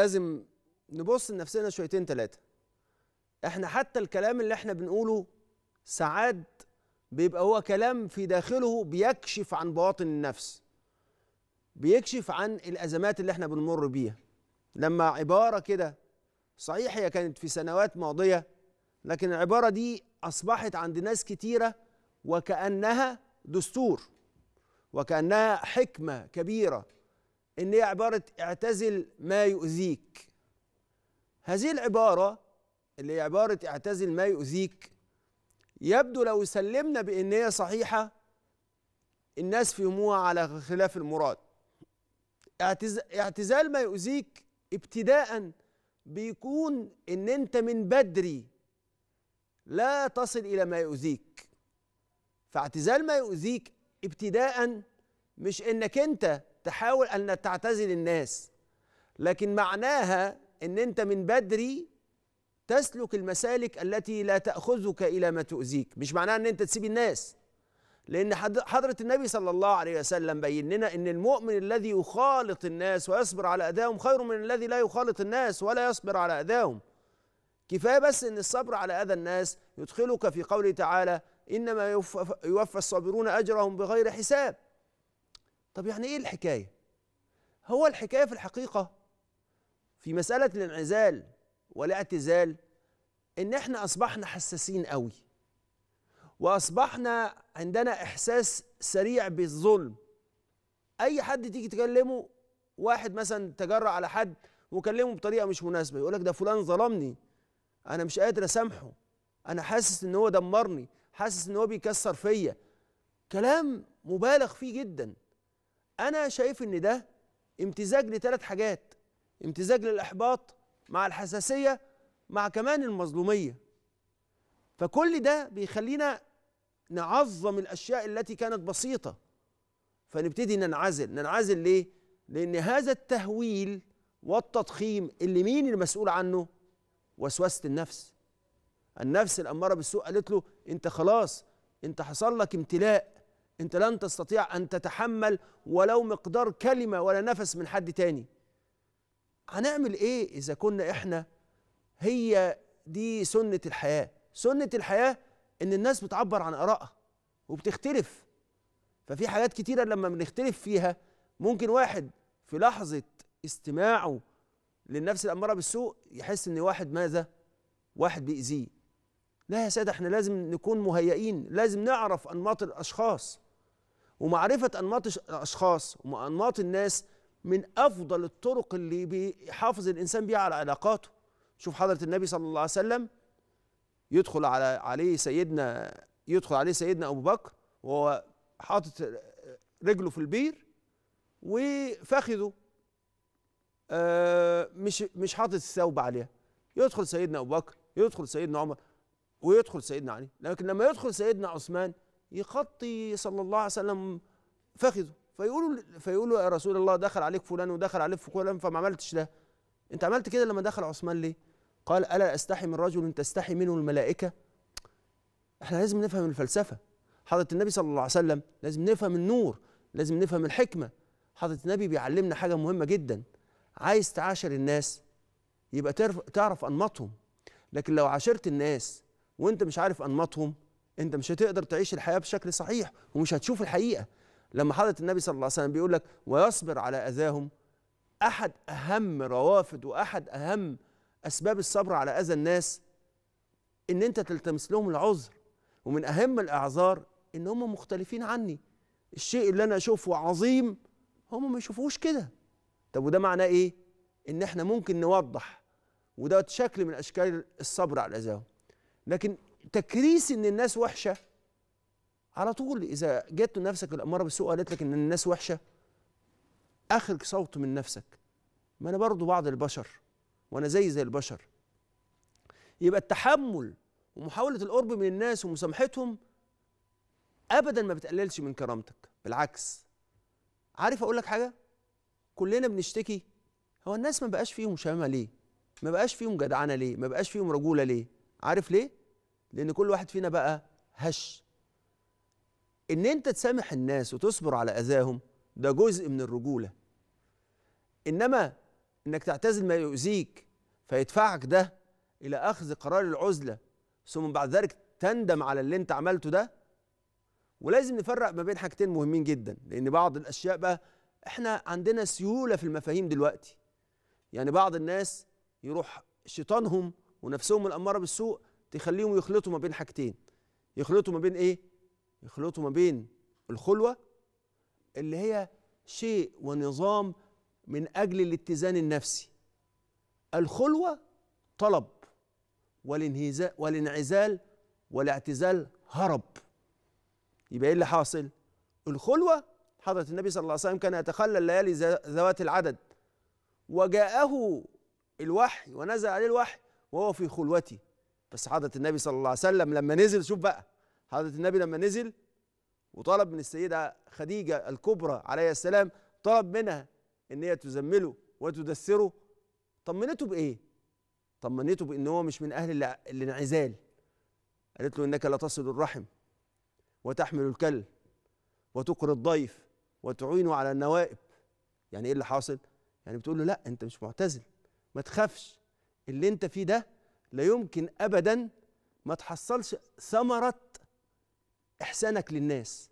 لازم نبص لنفسنا شويتين ثلاثة احنا حتى الكلام اللي احنا بنقوله ساعات بيبقى هو كلام في داخله بيكشف عن بواطن النفس بيكشف عن الأزمات اللي احنا بنمر بيها لما عبارة كده صحيح هي كانت في سنوات ماضية لكن العبارة دي أصبحت عند ناس كتيرة وكأنها دستور وكأنها حكمة كبيرة ان هي عباره اعتزل ما يؤذيك هذه العباره اللي هي عباره اعتزل ما يؤذيك يبدو لو سلمنا بان هي صحيحه الناس فهموها على خلاف المراد اعتزال ما يؤذيك ابتداء بيكون ان انت من بدري لا تصل الى ما يؤذيك فاعتزال ما يؤذيك ابتداء مش انك انت تحاول أن تعتزل الناس لكن معناها أن أنت من بدري تسلك المسالك التي لا تأخذك إلى ما تؤذيك مش معناها أن أنت تسيب الناس لأن حضرة النبي صلى الله عليه وسلم بين لنا أن المؤمن الذي يخالط الناس ويصبر على أذاهم خير من الذي لا يخالط الناس ولا يصبر على أذاهم كفاية بس أن الصبر على أذى الناس يدخلك في قوله تعالى إنما يوفى الصابرون أجرهم بغير حساب طب يعني ايه الحكايه هو الحكايه في الحقيقه في مساله الانعزال والاعتزال ان احنا اصبحنا حساسين قوي واصبحنا عندنا احساس سريع بالظلم اي حد تيجي تكلمه واحد مثلا تجرأ على حد وكلمه بطريقه مش مناسبه يقول لك ده فلان ظلمني انا مش قادر اسامحه انا حاسس ان هو دمرني حاسس ان هو بيكسر فيا كلام مبالغ فيه جدا انا شايف ان ده امتزاج لثلاث حاجات امتزاج للاحباط مع الحساسيه مع كمان المظلوميه فكل ده بيخلينا نعظم الاشياء التي كانت بسيطه فنبتدي ننعزل ننعزل ليه لان هذا التهويل والتضخيم اللي مين المسؤول عنه وسوسه النفس النفس الاماره بالسوء قالت له انت خلاص انت حصل لك امتلاء انت لن تستطيع ان تتحمل ولو مقدار كلمه ولا نفس من حد تاني هنعمل ايه اذا كنا احنا هي دي سنه الحياه سنه الحياه ان الناس بتعبر عن ارائها وبتختلف ففي حاجات كتيره لما بنختلف فيها ممكن واحد في لحظه استماعه للنفس الاماره بالسوء يحس ان واحد ماذا واحد بيأذيه لا يا ساده احنا لازم نكون مهيئين لازم نعرف انماط الاشخاص ومعرفة أنماط الأشخاص وأنماط الناس من أفضل الطرق اللي بيحافظ الإنسان بيها على علاقاته شوف حضرة النبي صلى الله عليه وسلم يدخل على عليه سيدنا يدخل عليه سيدنا أبو بكر وهو حاطط رجله في البير وفخذه آه مش مش حاطط الثوب عليها يدخل سيدنا أبو بكر يدخل سيدنا عمر ويدخل سيدنا علي لكن لما يدخل سيدنا عثمان يغطي صلى الله عليه وسلم فخذه فيقولوا فيقولوا يا رسول الله دخل عليك فلان ودخل عليك فلان فما عملتش ده انت عملت كده لما دخل عثمان ليه قال الا استحي من رجل تستحي منه الملائكه احنا لازم نفهم الفلسفه حضره النبي صلى الله عليه وسلم لازم نفهم النور لازم نفهم الحكمه حضره النبي بيعلمنا حاجه مهمه جدا عايز تعاشر الناس يبقى تعرف انماطهم لكن لو عاشرت الناس وانت مش عارف انماطهم انت مش هتقدر تعيش الحياه بشكل صحيح ومش هتشوف الحقيقه لما حضره النبي صلى الله عليه وسلم بيقول لك ويصبر على اذاهم احد اهم روافد واحد اهم اسباب الصبر على اذى الناس ان انت تلتمس لهم العذر ومن اهم الاعذار ان هم مختلفين عني الشيء اللي انا اشوفه عظيم هم ما يشوفوش كده طب وده معناه ايه ان احنا ممكن نوضح وده شكل من اشكال الصبر على الاذى لكن تكريس ان الناس وحشه على طول اذا جت نفسك الاماره بالسوء قالت لك ان الناس وحشه اخرج صوت من نفسك ما انا برضو بعض البشر وانا زي زي البشر يبقى التحمل ومحاوله القرب من الناس ومسامحتهم ابدا ما بتقللش من كرامتك بالعكس عارف اقول لك حاجه كلنا بنشتكي هو الناس ما بقاش فيهم شامه ليه ما بقاش فيهم جدعنه ليه ما بقاش فيهم رجوله ليه عارف ليه لان كل واحد فينا بقى هش ان انت تسامح الناس وتصبر على اذاهم ده جزء من الرجوله انما انك تعتزل ما يؤذيك فيدفعك ده الى اخذ قرار العزله ثم بعد ذلك تندم على اللي انت عملته ده ولازم نفرق ما بين حاجتين مهمين جدا لان بعض الاشياء بقى احنا عندنا سيوله في المفاهيم دلوقتي يعني بعض الناس يروح شيطانهم ونفسهم الاماره بالسوء تخليهم يخلطوا ما بين حاجتين يخلطوا ما بين ايه يخلطوا ما بين الخلوه اللي هي شيء ونظام من اجل الاتزان النفسي الخلوه طلب والانعزال والاعتزال هرب يبقى ايه اللي حاصل الخلوه حضره النبي صلى الله عليه وسلم كان يتخلى الليالي ذوات العدد وجاءه الوحي ونزل عليه الوحي وهو في خلوته بس حضرة النبي صلى الله عليه وسلم لما نزل شوف بقى حضرة النبي لما نزل وطلب من السيدة خديجة الكبرى عليها السلام طلب منها ان هي تزمله وتدثره طمنته بايه؟ طمنته بان هو مش من اهل الانعزال قالت له انك لتصل الرحم وتحمل الكل وتقر الضيف وتعينه على النوائب يعني ايه اللي حاصل؟ يعني بتقول له لا انت مش معتزل ما تخافش اللي انت فيه ده لا يمكن ابدا ما تحصلش ثمره احسانك للناس